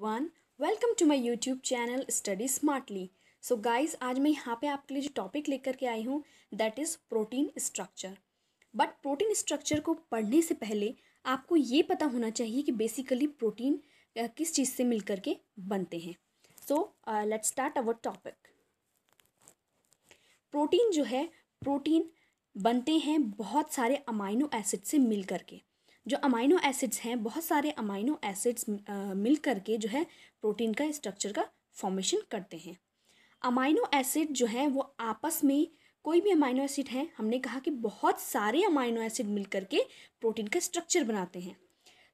one welcome to my YouTube channel study smartly so guys आज मैं यहाँ पे आपके लिए जो टॉपिक लेकर के आई हूँ that is protein structure but protein structure को पढ़ने से पहले आपको ये पता होना चाहिए कि बेसिकली प्रोटीन किस चीज़ से मिल के बनते हैं so let start our topic protein जो है प्रोटीन बनते हैं बहुत सारे अमाइनो एसिड से मिल करके जो अमाइनो एसिड्स हैं बहुत सारे अमाइनो एसिड्स मिल करके जो है प्रोटीन का स्ट्रक्चर का फॉर्मेशन करते हैं अमाइनो एसिड जो है वो आपस में कोई भी अमाइनो एसिड है हमने कहा कि बहुत सारे अमाइनो एसिड मिल करके प्रोटीन का स्ट्रक्चर बनाते हैं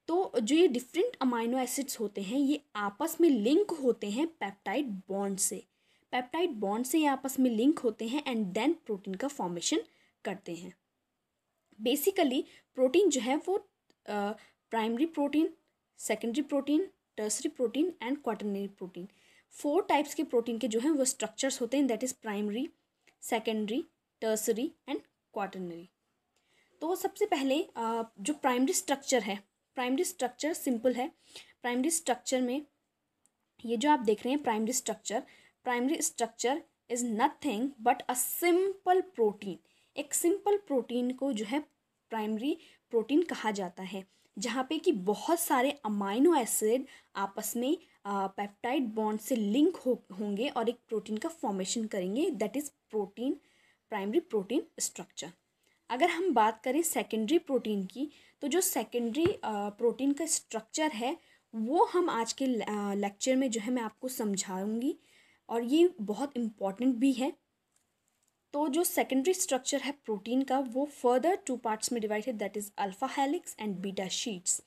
तो जो ये डिफरेंट अमाइनो एसिड्स होते हैं ये आपस में लिंक होते हैं पेप्टाइड बॉन्ड से पेप्टाइड बॉन्ड से ये आपस में लिंक होते हैं एंड देन प्रोटीन का फॉर्मेशन करते हैं बेसिकली प्रोटीन जो है वो primary protein secondary protein tertiary protein and quaternary protein four types के प्रोटीन के जो हैं वो स्ट्रक्चर्स होते हैं that is primary secondary tertiary and quaternary तो सबसे पहले जो प्राइमरी स्ट्रक्चर है प्राइमरी स्ट्रक्चर सिंपल है प्राइमरी स्ट्रक्चर में ये जो आप देख रहे हैं primary structure primary structure is nothing but a simple protein एक सिंपल प्रोटीन को जो है प्राइमरी प्रोटीन कहा जाता है जहाँ पे कि बहुत सारे अमाइनो एसिड आपस में पेप्टाइड बॉन्ड से लिंक हो होंगे और एक प्रोटीन का फॉर्मेशन करेंगे that is protein primary protein structure अगर हम बात करें सेकेंडरी प्रोटीन की तो जो सेकेंडरी प्रोटीन का स्ट्रक्चर है वो हम आज के लेक्चर में जो है मैं आपको समझाऊंगी और ये बहुत इम्पॉर्टेंट भी है तो जो सेकेंडरी स्ट्रक्चर है प्रोटीन का वो फर्दर टू पार्ट्स में डिवाइड है that is alpha helix and beta sheets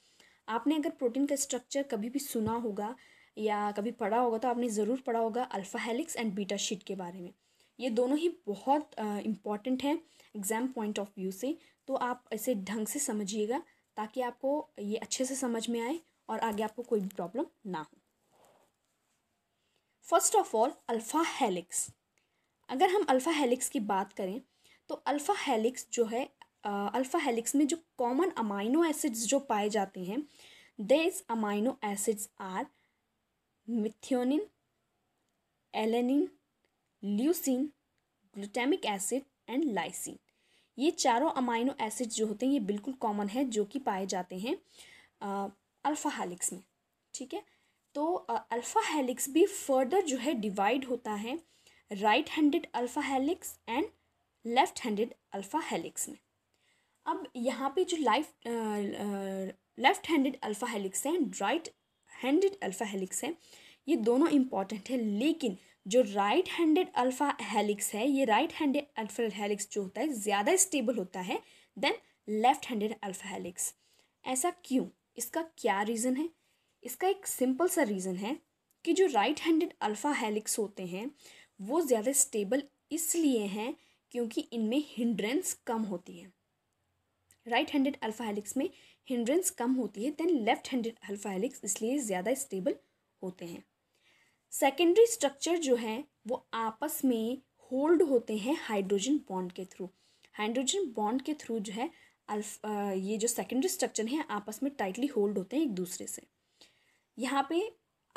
आपने अगर प्रोटीन का स्ट्रक्चर कभी भी सुना होगा या कभी पढ़ा होगा तो आपने ज़रूर पढ़ा होगा alpha helix and beta sheet के बारे में ये दोनों ही बहुत इम्पॉर्टेंट हैं एग्ज़ाम पॉइंट ऑफ व्यू से तो आप इसे ढंग से समझिएगा ताकि आपको ये अच्छे से समझ में आए और आगे आपको कोई प्रॉब्लम ना हो first of all alpha helix अगर हम अल्फ़ा हेलिक्स की बात करें तो अल्फ़ा हेलिक्स जो है अल्फ़ा हेलिक्स में जो कॉमन अमाइनो एसिड्स जो पाए जाते हैं this amino acids are methionine alanine leucine glutamic acid and lysine ये चारों अमाइनो एसिड्स जो होते हैं ये बिल्कुल कॉमन है जो कि पाए जाते हैं अल्फ़ा हेलिक्स में ठीक है तो अल्फ़ा हेलिक्स भी फर्दर जो है डिवाइड होता है right handed alpha helix and left handed alpha helix में अब यहाँ पे जो life left handed alpha helix हैं राइट हैंडेड अल्फ़ा हेलिक्स हैं ये दोनों इम्पॉर्टेंट है लेकिन जो राइट हैंडेड अल्फ़ा हेलिक्स है ये राइट हैंडेड अल्फ़ा हेलिक्स जो होता है ज़्यादा स्टेबल होता है than left handed alpha helix ऐसा क्यों इसका क्या रीज़न है इसका एक सिंपल सा रीज़न है कि जो राइट हैंडेड अल्फ़ा हेलिक्स होते हैं वो ज़्यादा स्टेबल इसलिए हैं क्योंकि इनमें हिंड्रेंस कम होती है राइट हैंडेड अल्फा हेलिक्स में हिंड्रेंस कम होती है than left handed alpha helix इसलिए ज़्यादा स्टेबल होते हैं सेकेंडरी स्ट्रक्चर जो है वो आपस में होल्ड होते हैं हाइड्रोजन बॉन्ड के थ्रू हाइड्रोजन बॉन्ड के थ्रू जो है अल्फा ये जो सेकेंडरी स्ट्रक्चर हैं आपस में टाइटली होल्ड होते हैं एक दूसरे से यहाँ पे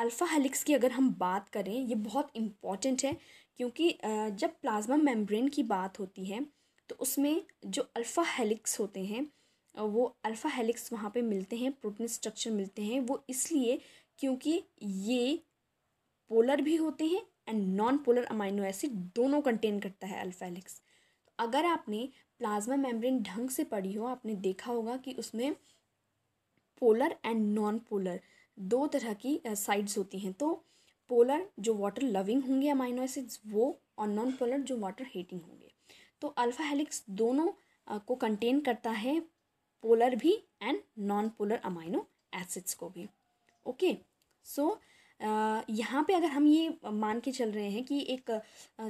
अल्फ़ा हेलिक्स की अगर हम बात करें ये बहुत इम्पॉर्टेंट है क्योंकि जब प्लाज्मा मेम्ब्रेन की बात होती है तो उसमें जो अल्फ़ा हेलिक्स होते हैं वो अल्फ़ा हेलिक्स वहाँ पे मिलते हैं प्रोटीन स्ट्रक्चर मिलते हैं वो इसलिए क्योंकि ये पोलर भी होते हैं and non polar amino acid दोनों कंटेन करता है अल्फ़ा हेलिक्स तो अगर आपने प्लाज्मा मेम्ब्रेन ढंग से पढ़ी हो आपने देखा होगा कि उसमें पोलर एंड नॉन पोलर दो तरह की साइड्स होती हैं तो पोलर जो वाटर लविंग होंगे अमाइनो एसिड्स वो और नॉन पोलर जो वाटर हेटिंग होंगे तो अल्फ़ा हेलिक्स दोनों को कंटेन करता है पोलर भी and non polar amino acids को भी ओके सो यहाँ पे अगर हम ये मान के चल रहे हैं कि एक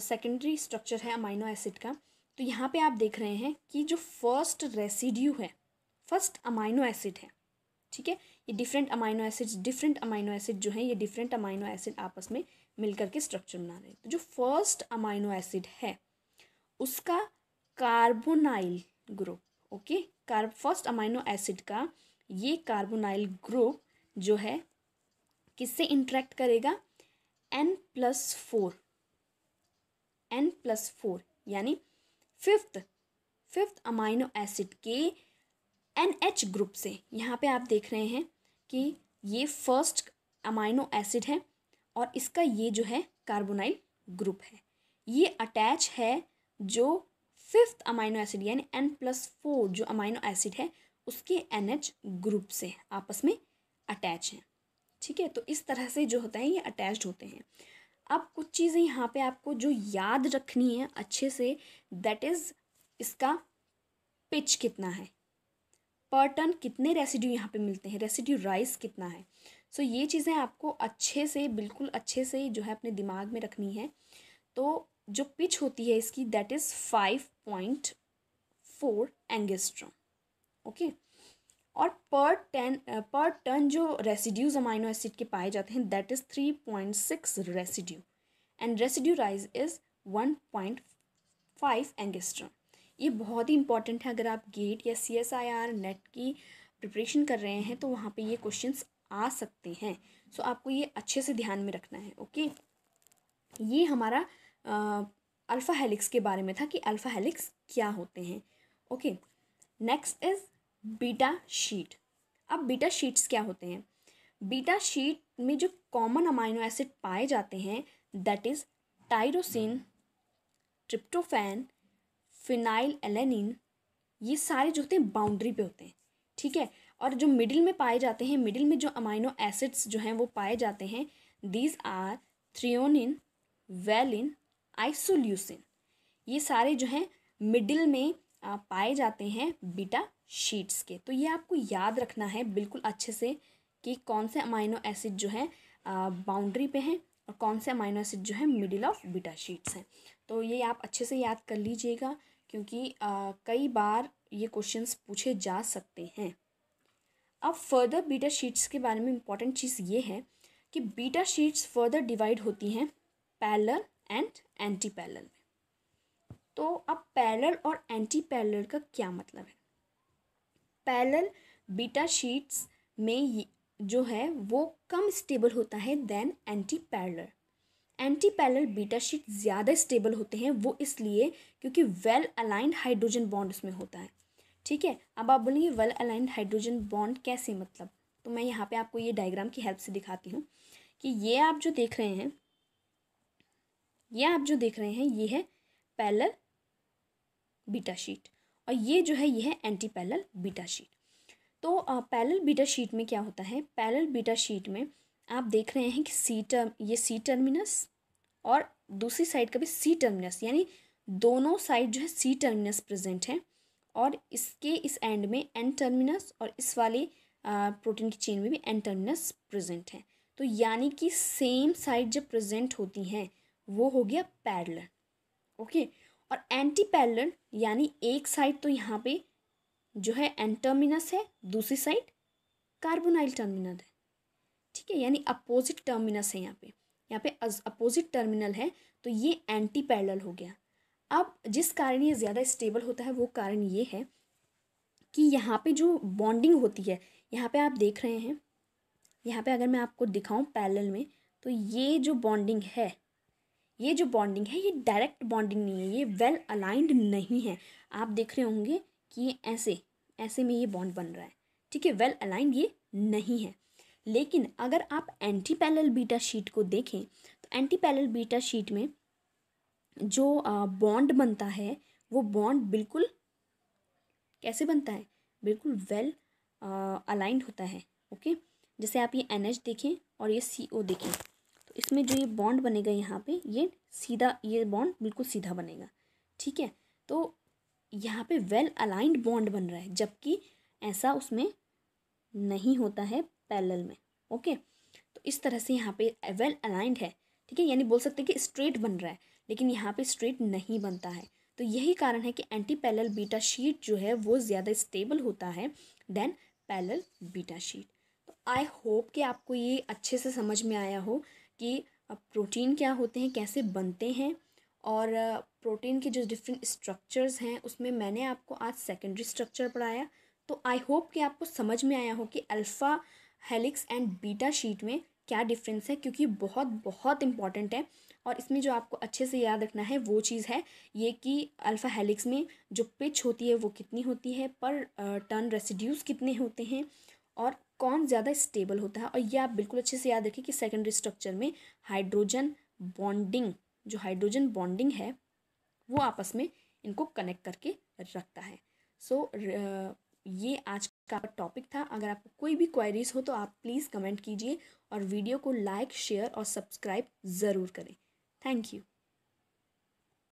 सेकेंडरी uh, स्ट्रक्चर है अमाइनो एसिड का तो यहाँ पे आप देख रहे हैं कि जो फर्स्ट रेसिड्यू है फर्स्ट अमाइनो एसिड है ठीक है ये different amino acids different amino acid जो हैं ये डिफरेंट अमाइनो एसिड आपस में मिलकर के स्ट्रक्चर बना रहे हैं तो जो फर्स्ट अमाइनो एसिड है उसका carbonyl group okay carb first amino acid का ये कार्बोनाइल ग्रुप जो है किससे इंट्रैक्ट करेगा N plus four N plus four यानी फिफ्थ फिफ्थ अमाइनो एसिड के एन एच ग्रुप से यहाँ पे आप देख रहे हैं कि ये फर्स्ट अमाइनो एसिड है और इसका ये जो है कार्बोनाइल ग्रुप है ये अटैच है जो फिफ्थ अमाइनो एसिड यानी एन प्लस फोर जो अमाइनो एसिड है उसके एन एच ग्रुप से आपस में अटैच हैं ठीक है तो इस तरह से जो होता है ये अटैच्ड होते हैं अब कुछ चीज़ें यहाँ पे आपको जो याद रखनी है अच्छे से दैट इज़ इसका पिच कितना है पर टन कितने रेसिड्यू यहाँ पे मिलते हैं रेसिड्यू राइस कितना है सो so, ये चीज़ें आपको अच्छे से बिल्कुल अच्छे से जो है अपने दिमाग में रखनी है तो जो पिच होती है इसकी that is five point four angstrom okay और पर टेन पर टन जो रेसिड्यूज अमाइनो एसिड के पाए जाते हैं that is three point six residue and residue rise is one point five angstrom ये बहुत ही इंपॉर्टेंट है अगर आप गेट या C S I R NET की प्रिपरेशन कर रहे हैं तो वहाँ पे ये क्वेश्चंस आ सकते हैं सो so, आपको ये अच्छे से ध्यान में रखना है ओके ये हमारा अल्फ़ा हेलिक्स के बारे में था कि अल्फ़ा हेलिक्स क्या होते हैं okay next is beta sheet अब बीटा शीट्स क्या होते हैं बीटा शीट में जो कॉमन अमाइनो एसिड पाए जाते हैं that is tyrosine tryptophan phenylalanine ये सारे जो होते हैं बाउंड्री पे होते हैं ठीक है और जो मिडिल में पाए जाते हैं मिडिल में जो अमाइनो एसिड्स जो हैं वो पाए जाते हैं these are threonine valine isoleucine ये सारे जो हैं मिडिल में पाए जाते हैं बीटा शीट्स के तो ये आपको याद रखना है बिल्कुल अच्छे से कि कौन से अमाइनो एसिड जो हैं बाउंड्री पे हैं और कौन से अमाइनो एसिड जो हैं मिडिल ऑफ बीटा शीट्स हैं तो ये आप अच्छे से याद कर लीजिएगा क्योंकि आ, कई बार ये क्वेश्चंस पूछे जा सकते हैं अब फर्दर बीटा शीट्स के बारे में इम्पॉर्टेंट चीज़ ये है कि बीटा शीट्स फर्दर डिवाइड होती हैं पैलर एंड एंटी पैलर में तो अब पैलर और एंटी पैलर का क्या मतलब है पैलर बीटा शीट्स में जो है वो कम स्टेबल होता है then anti parallel anti parallel beta sheet ज़्यादा स्टेबल होते हैं वो इसलिए क्योंकि वेल अलाइंड हाइड्रोजन बॉन्ड उसमें होता है ठीक है अब आप बोलेंगे वेल अलाइंड हाइड्रोजन बॉन्ड कैसे मतलब तो मैं यहाँ पे आपको ये डायग्राम की हेल्प से दिखाती हूँ कि ये आप जो देख रहे हैं ये आप जो देख रहे हैं ये है पैलल बीटा शीट और ये जो है ये है एंटी पैलल बीटा शीट तो पैलल बीटा शीट में क्या होता है पैलल बीटा शीट में आप देख रहे हैं कि सी टर्म ये सी टर्मिनस और दूसरी साइड का भी सी टर्मिनस यानी दोनों साइड जो है सी टर्मिनस प्रेजेंट है और इसके इस एंड में एन टर्मिनस और इस वाले प्रोटीन की चेन में भी एन टर्मिनस प्रेजेंट है तो यानी कि सेम साइड जब प्रेजेंट होती हैं वो हो गया पैरलर ओके और एंटी पैरलर यानी एक साइड तो यहाँ पे जो है एन टर्मिनस है दूसरी साइड कार्बोनाइल टर्मिनल है ठीक है यानी अपोजिट टर्मिनस है यहाँ पे यहाँ पे अपोजिट टर्मिनल है तो ये एंटी पैरल हो गया अब जिस कारण ये ज़्यादा स्टेबल होता है वो कारण ये है कि यहाँ पे जो बॉन्डिंग होती है यहाँ पे आप देख रहे हैं यहाँ पे अगर मैं आपको दिखाऊं पैरल में तो ये जो बॉन्डिंग है ये जो बॉन्डिंग है ये डायरेक्ट बॉन्डिंग नहीं है ये वेल अलाइंड नहीं है आप देख रहे होंगे कि ये ऐसे ऐसे में ये बॉन्ड बन रहा है ठीक है वेल अलाइंड ये नहीं है लेकिन अगर आप एंटी पैरल बीटा शीट को देखें तो एंटी पैरल बीटा शीट में जो बॉन्ड बनता है वो बॉन्ड बिल्कुल कैसे बनता है बिल्कुल वेल अलाइंड होता है ओके जैसे आप ये एन देखें और ये सी ओ देखें तो इसमें जो ये बॉन्ड बनेगा यहाँ पे ये सीधा ये बॉन्ड बिल्कुल सीधा बनेगा ठीक है तो यहाँ पे वेल अलाइंड बॉन्ड बन रहा है जबकि ऐसा उसमें नहीं होता है पैरेलल में ओके तो इस तरह से यहाँ पे वेल अलाइंड है ठीक है यानी बोल सकते हैं कि स्ट्रेट बन रहा है लेकिन यहाँ पे स्ट्रेट नहीं बनता है तो यही कारण है कि एंटी पैरेलल बीटा शीट जो है वो ज़्यादा स्टेबल होता है देन पैरेलल बीटा शीट तो आई होप कि आपको ये अच्छे से समझ में आया हो कि प्रोटीन क्या होते हैं कैसे बनते हैं और प्रोटीन uh, के जो डिफरेंट स्ट्रक्चर्स हैं उसमें मैंने आपको आज सेकेंडरी स्ट्रक्चर पढ़ाया तो आई होप कि आपको समझ में आया हो कि alpha helix and beta sheet में क्या डिफरेंस है क्योंकि बहुत बहुत इंपॉर्टेंट है और इसमें जो आपको अच्छे से याद रखना है वो चीज़ है ये कि अल्फ़ा हेलिक्स में जो पिच होती है वो कितनी होती है पर टर्न रेसिड्यूज कितने होते हैं और कौन ज़्यादा स्टेबल होता है और ये आप बिल्कुल अच्छे से याद रखें कि सेकेंडरी स्ट्रक्चर में हाइड्रोजन बॉन्डिंग जो हाइड्रोजन बॉन्डिंग है वो आपस में इनको कनेक्ट करके रखता है सो so, ये आज का टॉपिक था अगर आपको कोई भी क्वेरीज हो तो आप प्लीज़ कमेंट कीजिए और वीडियो को लाइक शेयर और सब्सक्राइब ज़रूर करें थैंक यू